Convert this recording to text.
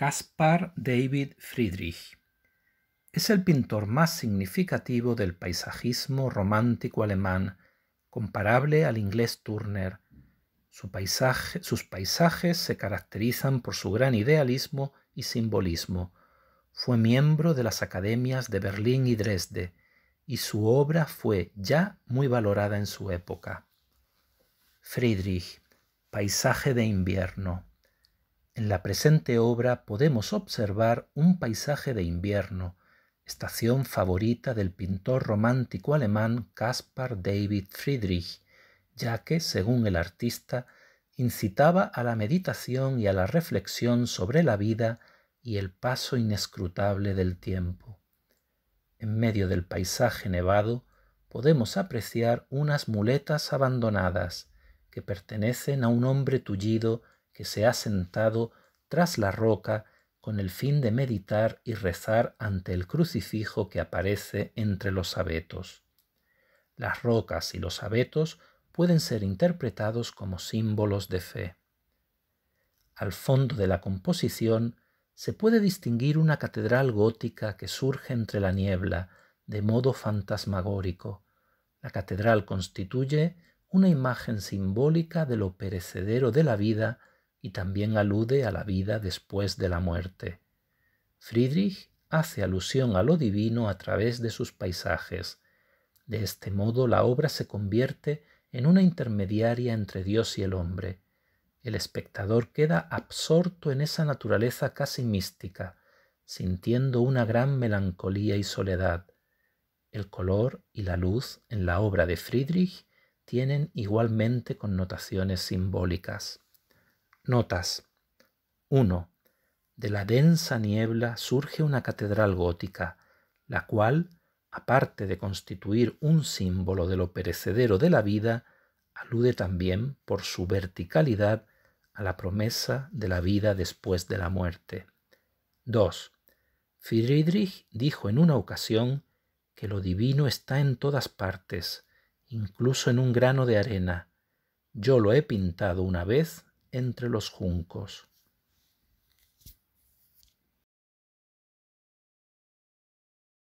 Caspar David Friedrich. Es el pintor más significativo del paisajismo romántico alemán, comparable al inglés Turner. sus paisajes se caracterizan por su gran idealismo y simbolismo. Fue miembro de las academias de Berlín y Dresde, y su obra fue ya muy valorada en su época. Friedrich, Paisaje de invierno. En la presente obra podemos observar un paisaje de invierno, estación favorita del pintor romántico alemán Caspar David Friedrich, ya que, según el artista, incitaba a la meditación y a la reflexión sobre la vida y el paso inescrutable del tiempo. En medio del paisaje nevado podemos apreciar unas muletas abandonadas que pertenecen a un hombre tullido que se ha sentado tras la roca con el fin de meditar y rezar ante el crucifijo que aparece entre los abetos. Las rocas y los abetos pueden ser interpretados como símbolos de fe. Al fondo de la composición se puede distinguir una catedral gótica que surge entre la niebla de modo fantasmagórico. La catedral constituye una imagen simbólica de lo perecedero de la vida y también alude a la vida después de la muerte. Friedrich hace alusión a lo divino a través de sus paisajes. De este modo la obra se convierte en una intermediaria entre Dios y el hombre. El espectador queda absorto en esa naturaleza casi mística, sintiendo una gran melancolía y soledad. El color y la luz en la obra de Friedrich tienen igualmente connotaciones simbólicas. Notas 1. De la densa niebla surge una catedral gótica, la cual, aparte de constituir un símbolo de lo perecedero de la vida, alude también, por su verticalidad, a la promesa de la vida después de la muerte. 2. Friedrich dijo en una ocasión que lo divino está en todas partes, incluso en un grano de arena. Yo lo he pintado una vez entre los juncos.